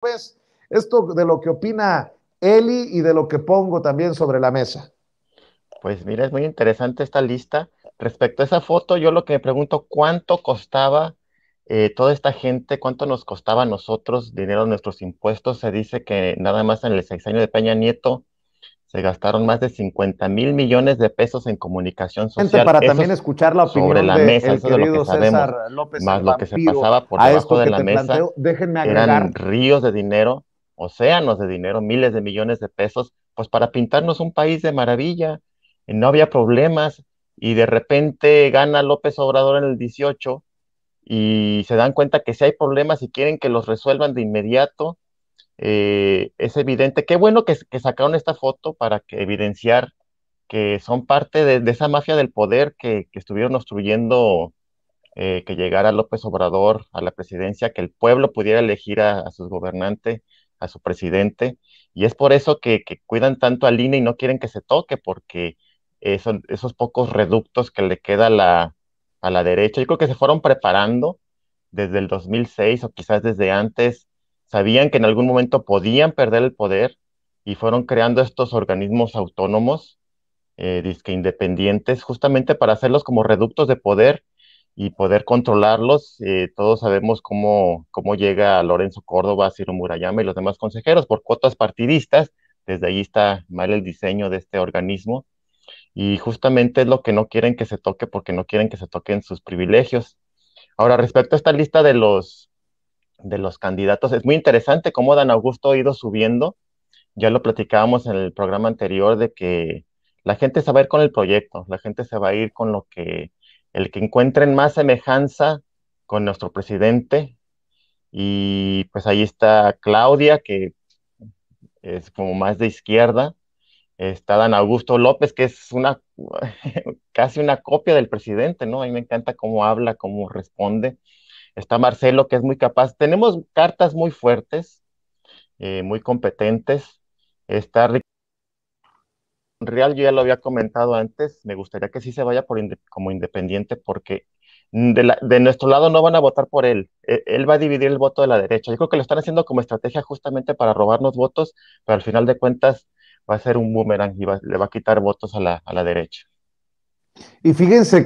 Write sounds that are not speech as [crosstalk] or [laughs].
pues esto de lo que opina Eli y de lo que pongo también sobre la mesa. Pues mira, es muy interesante esta lista. Respecto a esa foto, yo lo que me pregunto, ¿cuánto costaba eh, toda esta gente? ¿Cuánto nos costaba a nosotros dinero, nuestros impuestos? Se dice que nada más en el sexenio de Peña Nieto se gastaron más de 50 mil millones de pesos en comunicación social. Gente, para también escuchar la opinión sobre la mesa, lo que sabemos, más lo que se pasaba por debajo de la mesa. Eran ríos de dinero, océanos de dinero, miles de millones de pesos, pues para pintarnos un país de maravilla. No había problemas y de repente gana López Obrador en el 18 y se dan cuenta que si hay problemas y quieren que los resuelvan de inmediato eh, es evidente. Qué bueno que, sacaron esta foto para evidenciar que son parte de, esa mafia del poder que, estuvieron obstruyendo eh, que llegara López Obrador a la presidencia, que el pueblo pudiera elegir a, su sus gobernantes, a su presidente. Y es por eso que, cuidan tanto al Lina e y no quieren que se toque, porque son esos pocos reductos que le queda la, a la derecha, yo creo que se fueron preparando desde el 2006 o quizás desde antes sabían que en algún momento podían perder el poder y fueron creando estos organismos autónomos, eh, disque independientes, justamente para hacerlos como reductos de poder y poder controlarlos. Eh, todos sabemos cómo, cómo llega Lorenzo Córdoba, Ciro Murayama y los demás consejeros por cuotas partidistas. Desde ahí está mal el diseño de este organismo. Y justamente es lo que no quieren que se toque porque no quieren que se toquen sus privilegios. Ahora, respecto a esta lista de los de los candidatos. Es muy interesante cómo Dan Augusto ha ido subiendo. Ya lo platicábamos en el programa anterior de que la gente se va a ir con el proyecto, la gente se va a ir con lo que, el que encuentren más semejanza con nuestro presidente. Y pues ahí está Claudia, que es como más de izquierda. Está Dan Augusto López, que es una [laughs] casi una copia del presidente, ¿no? A mí me encanta cómo habla, cómo responde está Marcelo, que es muy capaz. Tenemos cartas muy fuertes, eh, muy competentes. Está Real, yo ya lo había comentado antes, me gustaría que sí se vaya como independiente porque de, nuestro lado no van a votar por él. E-, él va a dividir el voto de la derecha. Yo creo que lo están haciendo como estrategia justamente para robarnos votos, pero al final de cuentas va a ser un boomerang y le va a quitar votos a la, derecha. Y fíjense